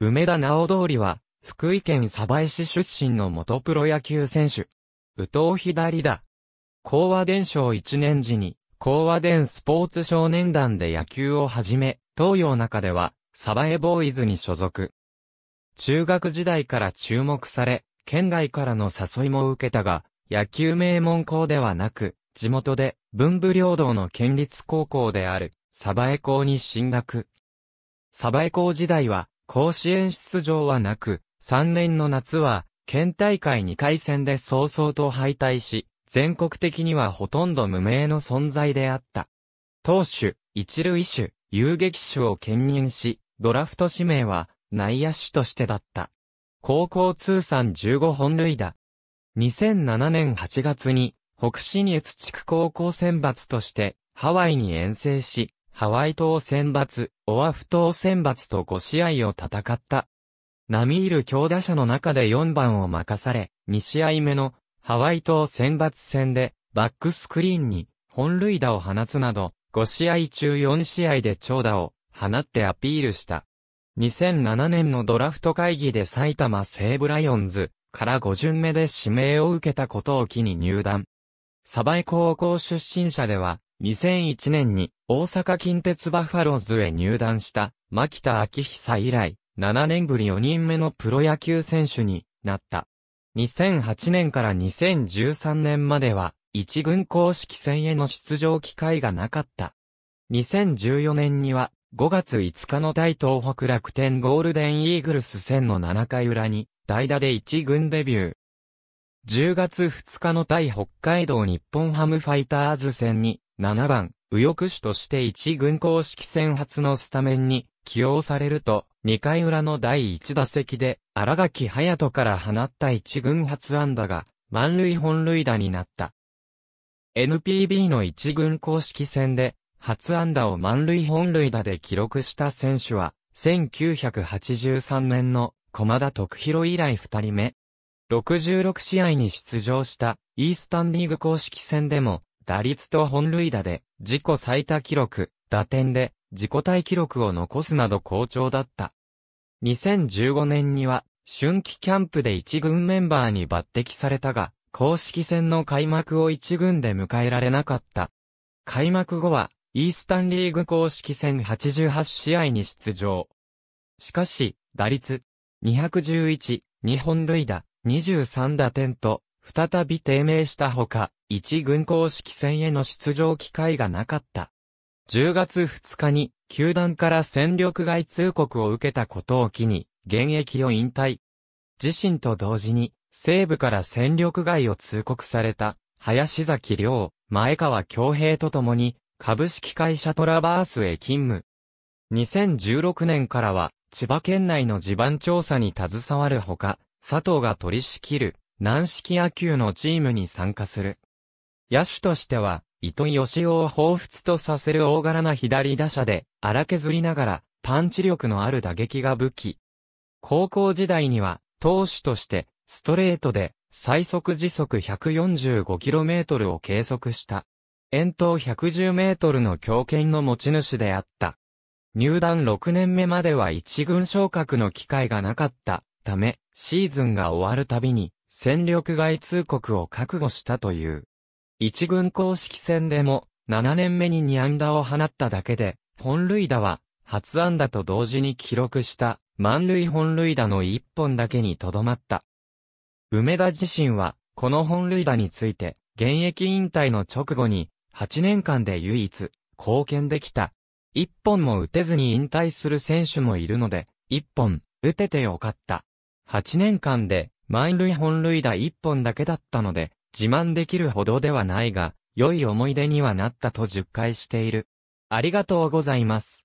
梅田直通りは、福井県鯖江市出身の元プロ野球選手。宇藤左だ。講和伝承1年時に、講和伝スポーツ少年団で野球を始め、東洋中では、鯖江ボーイズに所属。中学時代から注目され、県外からの誘いも受けたが、野球名門校ではなく、地元で文武両道の県立高校である、鯖江校に進学。鯖江校時代は、甲子園出場はなく、3年の夏は、県大会2回戦で早々と敗退し、全国的にはほとんど無名の存在であった。投手、一塁手、遊撃手を兼任し、ドラフト指名は内野手としてだった。高校通算15本塁打。2007年8月に北信越地区高校選抜としてハワイに遠征し、ハワイ島選抜、オアフ島選抜と5試合を戦った。ナミール強打者の中で4番を任され、2試合目のハワイ島選抜戦でバックスクリーンに本塁打を放つなど、5試合中4試合で長打を放ってアピールした。2007年のドラフト会議で埼玉西武ライオンズから5巡目で指名を受けたことを機に入団。サバイ高校出身者では2001年に大阪近鉄バファローズへ入団した、牧田昭久以来、7年ぶり4人目のプロ野球選手になった。2008年から2013年までは、一軍公式戦への出場機会がなかった。2014年には、5月5日の対東北楽天ゴールデンイーグルス戦の7回裏に、代打で一軍デビュー。10月2日の対北海道日本ハムファイターズ戦に、7番、右翼手として一軍公式戦初のスタメンに起用されると、2回裏の第1打席で、荒垣隼人から放った一軍初安打が、満塁本塁打になった。NPB の一軍公式戦で、初安打を満塁本塁打で記録した選手は、1983年の駒田徳弘以来2人目。66試合に出場したイースタンリーグ公式戦でも打率と本塁打で自己最多記録、打点で自己体記録を残すなど好調だった。2015年には春季キャンプで一軍メンバーに抜擢されたが、公式戦の開幕を一軍で迎えられなかった。開幕後は、イースタンリーグ公式戦88試合に出場。しかし、打率、211、2本塁打、23打点と、再び低迷したほか、一軍公式戦への出場機会がなかった。10月2日に、球団から戦力外通告を受けたことを機に、現役を引退。自身と同時に、西部から戦力外を通告された、林崎亮、前川京平と共に、株式会社トラバースへ勤務。2016年からは、千葉県内の地盤調査に携わるほか、佐藤が取り仕切る、軟式野球のチームに参加する。野手としては、糸井義雄を彷彿とさせる大柄な左打者で、荒削りながら、パンチ力のある打撃が武器。高校時代には、投手として、ストレートで、最速時速 145km を計測した。遠投 110m の強肩の持ち主であった。入団6年目までは一軍昇格の機会がなかったため、シーズンが終わるたびに戦力外通告を覚悟したという。一軍公式戦でも、7年目に2安打を放っただけで、本塁打は、初安打と同時に記録した、満塁本塁打の1本だけにとどまった。梅田自身は、この本塁打について、現役引退の直後に、8年間で唯一、貢献できた。1本も打てずに引退する選手もいるので、1本、打ててよかった。8年間で、満塁本塁打1本だけだったので、自慢できるほどではないが、良い思い出にはなったと10回している。ありがとうございます。